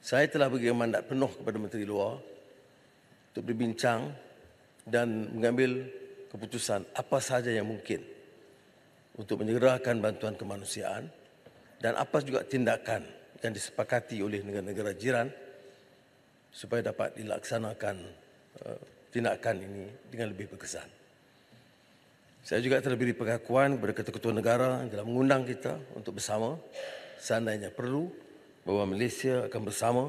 Saya telah beri mandat penuh kepada Menteri Luar untuk berbincang dan mengambil keputusan apa sahaja yang mungkin untuk menyerahkan bantuan kemanusiaan dan apa juga tindakan yang disepakati oleh negara-negara jiran supaya dapat dilaksanakan eh, tindakan ini dengan lebih berkesan. Saya juga telah beri pengakuan kepada Ketua-Ketua Negara yang telah mengundang kita untuk bersama seandainya perlu bahawa Malaysia akan bersama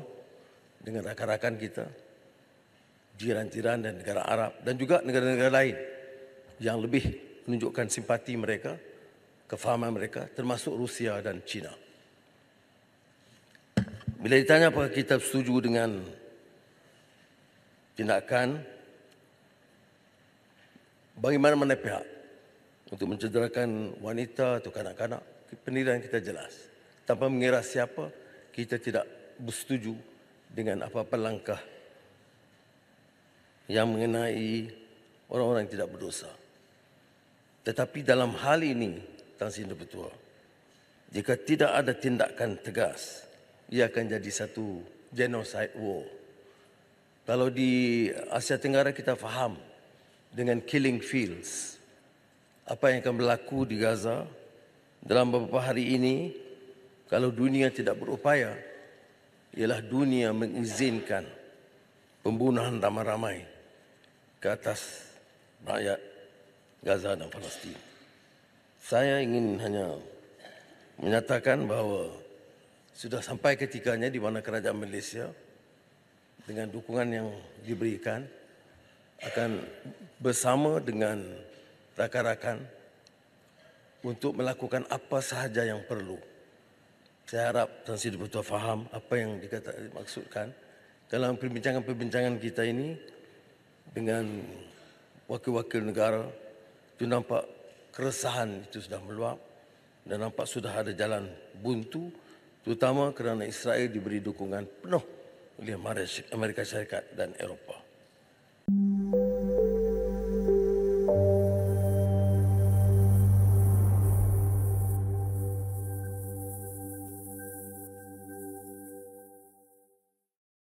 dengan rakan-rakan kita, jiran-jiran dan negara Arab dan juga negara-negara lain yang lebih menunjukkan simpati mereka, kefahaman mereka termasuk Rusia dan China. Bila ditanya apakah kita setuju dengan tindakan bagaimana mana pihak untuk mencederakan wanita atau kanak-kanak, penilaian kita jelas. Tanpa mengira siapa, kita tidak bersetuju dengan apa-apa langkah yang mengenai orang-orang yang tidak berdosa. Tetapi dalam hal ini, Tuan Sri Petua, jika tidak ada tindakan tegas, ia akan jadi satu genocide war. Kalau di Asia Tenggara kita faham dengan killing fields, apa yang akan berlaku di Gaza dalam beberapa hari ini, kalau dunia tidak berupaya ialah dunia mengizinkan pembunuhan ramai-ramai ke atas rakyat Gaza dan Palestin. Saya ingin hanya menyatakan bahawa sudah sampai ketikanya di mana kerajaan Malaysia dengan dukungan yang diberikan akan bersama dengan rakan-rakan untuk melakukan apa sahaja yang perlu saya harap Tuan Sri Dato' faham apa yang dikata, dimaksudkan dalam perbincangan-perbincangan kita ini dengan wakil-wakil negara itu nampak keresahan itu sudah meluap dan nampak sudah ada jalan buntu terutama kerana Israel diberi dukungan penuh oleh Amerika Syarikat dan Eropah.